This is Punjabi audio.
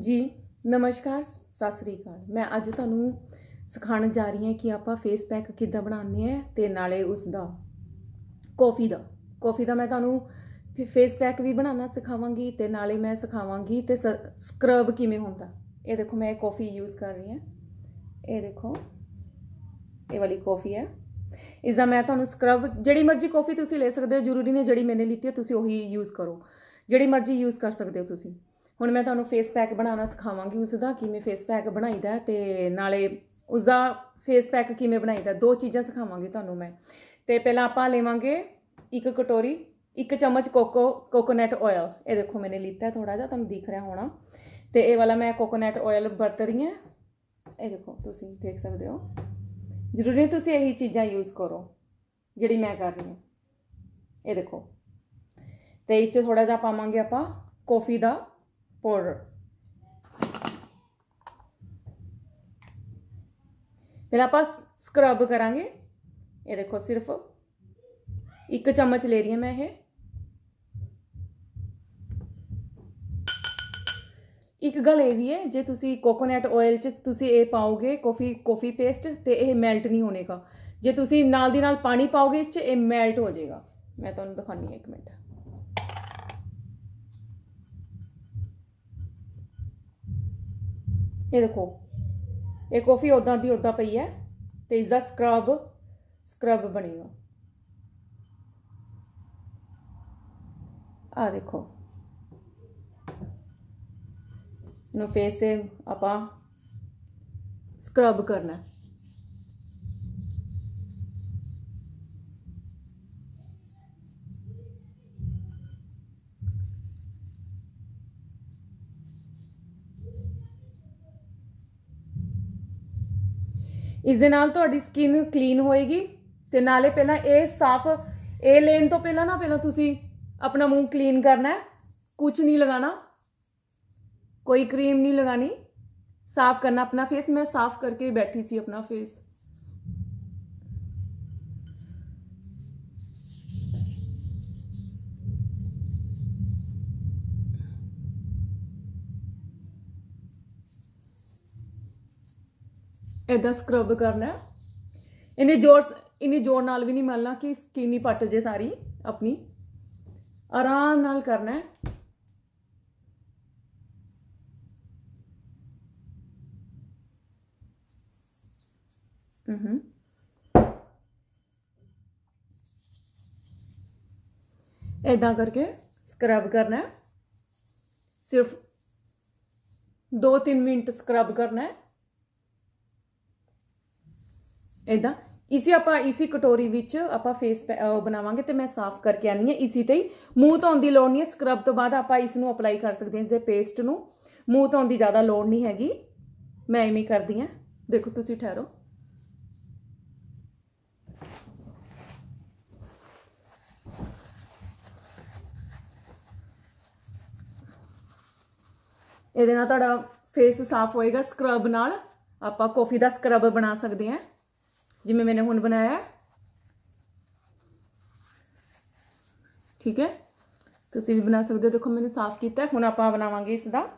ਜੀ ਨਮਸਕਾਰ ਸਤਿ ਸ੍ਰੀ ਅਕਾਲ ਮੈਂ ਅੱਜ ਤੁਹਾਨੂੰ ਸਿਖਾਉਣ ਜਾ ਰਹੀ ਹਾਂ ਕਿ ਆਪਾਂ ਫੇਸ ਪੈਕ ਕਿੱਦਾਂ ਬਣਾਉਂਦੇ ਆ ਤੇ ਨਾਲੇ ਉਸ ਦਾ ਕਾਫੀ ਦਾ ਕਾਫੀ ਦਾ ਮੈਂ ਤੁਹਾਨੂੰ ਫੇਸ ਪੈਕ ਵੀ ਬਣਾਉਣਾ ਸਿਖਾਵਾਂਗੀ ਤੇ ਨਾਲੇ ਮੈਂ ਸਿਖਾਵਾਂਗੀ ਤੇ ਸਕਰਬ ਕਿਵੇਂ ਹੁੰਦਾ ਇਹ ਦੇਖੋ ਮੈਂ ਇਹ ਕਾਫੀ ਯੂਜ਼ ਕਰ ਰਹੀ ਹਾਂ ਇਹ ਦੇਖੋ ਇਹ ਵਾਲੀ ਕਾਫੀ ਹੈ ਇਸ ਦਾ ਮੈਂ ਤੁਹਾਨੂੰ ਸਕਰਬ ਜਿਹੜੀ ਮਰਜ਼ੀ ਕਾਫੀ ਤੁਸੀਂ ਲੈ ਸਕਦੇ ਹੋ ਜ਼ਰੂਰੀ ਨਹੀਂ ਜਿਹੜੀ ਮੈਨੇ ਲਈਤੀ ਹੈ ਤੁਸੀਂ ਉਹੀ ਯੂਜ਼ ਕਰੋ ਜਿਹੜੀ ਮਰਜ਼ੀ ਯੂਜ਼ ਕਰ ਸਕਦੇ ਹੋ ਤੁਸੀਂ ਹੁਣ ਮੈਂ ਤੁਹਾਨੂੰ ਫੇਸ ਪੈਕ ਬਣਾਉਣਾ ਸਿਖਾਵਾਂਗੀ ਉਸ ਦਾ ਕਿਵੇਂ ਫੇਸ ਪੈਕ ਬਣਾਈਦਾ ਤੇ ਨਾਲੇ ਉਸ ਦਾ ਫੇਸ ਪੈਕ ਕਿਵੇਂ ਬਣਾਈਦਾ ਦੋ ਚੀਜ਼ਾਂ ਸਿਖਾਵਾਂਗੀ ਤੁਹਾਨੂੰ ਮੈਂ ਤੇ ਪਹਿਲਾਂ ਆਪਾਂ ਲੈਵਾਂਗੇ ਇੱਕ ਕਟੋਰੀ ਇੱਕ ਚਮਚ ਕੋਕੋ ਕੋਕੋਨਟ ਆਇਲ ਇਹ ਦੇਖੋ ਮੈਨੇ ਲੀਤਾ ਥੋੜਾ ਜਿਹਾ ਤੁਹਾਨੂੰ ਦਿਖ ਰਿਹਾ ਹੋਣਾ ਤੇ ਇਹ ਵਾਲਾ ਮੈਂ ਕੋਕੋਨਟ ਆਇਲ ਵਰਤ ਰਹੀ ਹਾਂ ਇਹ ਦੇਖੋ ਤੁਸੀਂ ਦੇਖ ਸਕਦੇ ਹੋ ਜ਼ਰੂਰੀ ਨਹੀਂ ਤੁਸੀਂ ਇਹੀ ਚੀਜ਼ਾਂ ਯੂਜ਼ ਕਰੋ ਜਿਹੜੀ ਮੈਂ ਕਰ ਰਹੀ ਹਾਂ ਇਹ ਦੇਖੋ ਤੇ ਇਹ ਚ ਥੋੜਾ ਜਿਹਾ ਪਾਵਾਂਗੇ ਆਪਾਂ ਕਾਫੀ ਦਾ por ਫਿਰ ਆਪਾਂ ਸਕਰਬ ਕਰਾਂਗੇ ਇਹ ਦੇਖੋ ਸਿਰਫ ਇੱਕ ਚਮਚ ਲੈ ਰਹੀ ਹਾਂ ਮੈਂ ਇਹ ਇੱਕ ਗੱਲ ਇਹ ਵੀ ਹੈ ਜੇ ਤੁਸੀਂ ਕੋਕੋਨਟ ਆਇਲ ਚ ਤੁਸੀਂ ਇਹ ਪਾਓਗੇ ਕਾਫੀ ਕਾਫੀ ਪੇਸਟ ਤੇ ਇਹ ਮੈਲਟ ਨਹੀਂ ਹੋਣੇਗਾ ਜੇ ਤੁਸੀਂ ਨਾਲ ਦੀ ਨਾਲ ਪਾਣੀ ਪਾਓਗੇ ਇਸ ਚ ਇਹ ਮੈਲਟ ਹੋ ਜਾਏਗਾ ਮੈਂ ਤੁਹਾਨੂੰ ਦਿਖਾਉਣੀ ਹੈ ਇੱਕ ਮਿੰਟ ਇਹ ਦੇਖੋ ਇਹ ਕਾਫੀ ਉਦਾਂ ਦੀ ਉਦਾਂ ਪਈ ਹੈ ਤੇ ਇਸ ਦਾ ਸਕਰਬ ਸਕਰਬ ਬਣੇਗਾ ਆ ਦੇਖੋ ਨੂੰ ਫੇਸ ਤੇ ਆਪਾਂ ਸਕਰਬ ਕਰਨਾ ਹੈ ਇਸ ਦੇ ਨਾਲ ਤੁਹਾਡੀ ਸਕਿਨ ਕਲੀਨ ਹੋਏਗੀ ਤੇ ਨਾਲੇ ਪਹਿਲਾਂ ਇਹ ਸਾਫ਼ ਇਹ ਲੈਣ ਤੋਂ ਪਹਿਲਾਂ ਨਾ ਪਹਿਲਾਂ ਤੁਸੀਂ ਆਪਣਾ ਮੂੰਹ ਕਲੀਨ ਕਰਨਾ ਹੈ ਕੁਝ ਨਹੀਂ ਲਗਾਣਾ ਕੋਈ ਕਰੀਮ ਨਹੀਂ ਲਗਾਣੀ ਸਾਫ਼ ਕਰਨਾ ਆਪਣਾ ਫੇਸ ਮੈਂ ਸਾਫ਼ ਕਰਕੇ ਬੈਠੀ ਸੀ ਆਪਣਾ ਫੇਸ ਐਦਾਂ ਸਕਰਬ ਕਰਨਾ ਇਹਨੇ ਜ਼ੋਰ ਇਨੀ ਜ਼ੋਰ ਨਾਲ ਵੀ ਨਹੀਂ ਮਲਣਾ ਕਿ ਸਕਿਨ ਹੀ ਪੱਟ ਜੇ ਸਾਰੀ ਆਪਣੀ ਆਰਾਮ ਨਾਲ ਕਰਨਾ ਹੈ ਹੂੰ ਐਦਾਂ ਕਰਕੇ ਸਕਰਬ ਕਰਨਾ ਹੈ ਸਿਰਫ 2-3 ਮਿੰਟ ਸਕਰਬ ਕਰਨਾ ਹੈ ਇਦਾਂ ਇਸੇ ਆਪਾਂ ਇਸੇ ਕਟੋਰੀ ਵਿੱਚ ਆਪਾਂ ਫੇਸ ਬਣਾਵਾਂਗੇ ਤੇ ਮੈਂ ਸਾਫ਼ ਕਰਕੇ ਆਨੀ ਹੈ ਇਸੇ ਤੇ ਹੀ ਮੂੰਹ ਤੋਂ ਦੀ ਲੋੜ ਨਹੀਂ ਹੈ ਸਕਰਬ ਤੋਂ ਬਾਅਦ ਆਪਾਂ ਇਸ ਨੂੰ ਅਪਲਾਈ ਕਰ ਸਕਦੇ ਹਾਂ ਇਸ ਦੇ ਪੇਸਟ ਨੂੰ ਮੂੰਹ ਤੋਂ ਦੀ ਜ਼ਿਆਦਾ ਲੋੜ ਨਹੀਂ ਹੈਗੀ ਮੈਂ ਐਵੇਂ ਕਰਦੀ ਹਾਂ ਦੇਖੋ ਤੁਸੀਂ ਠਹਿਰੋ ਇਹਦੇ ਨਾਲ ਤੁਹਾਡਾ ਫੇਸ ਸਾਫ਼ ਹੋਏਗਾ ਸਕਰਬ ਨਾਲ ਆਪਾਂ ਕਾਫੀ ਦਾ ਸਕਰਬ ਬਣਾ ਸਕਦੇ ਹਾਂ ਜਿਵੇਂ ਮੈਨੇ ਹੁਣ ਬਣਾਇਆ ਠੀਕ ਹੈ ਤੁਸੀਂ ਵੀ ਬਣਾ ਸਕਦੇ ਹੋ ਦੇਖੋ ਮੈਨੇ ਸਾਫ਼ ਕੀਤਾ ਹੁਣ ਆਪਾਂ ਬਣਾਵਾਂਗੇ ਇਸ ਦਾ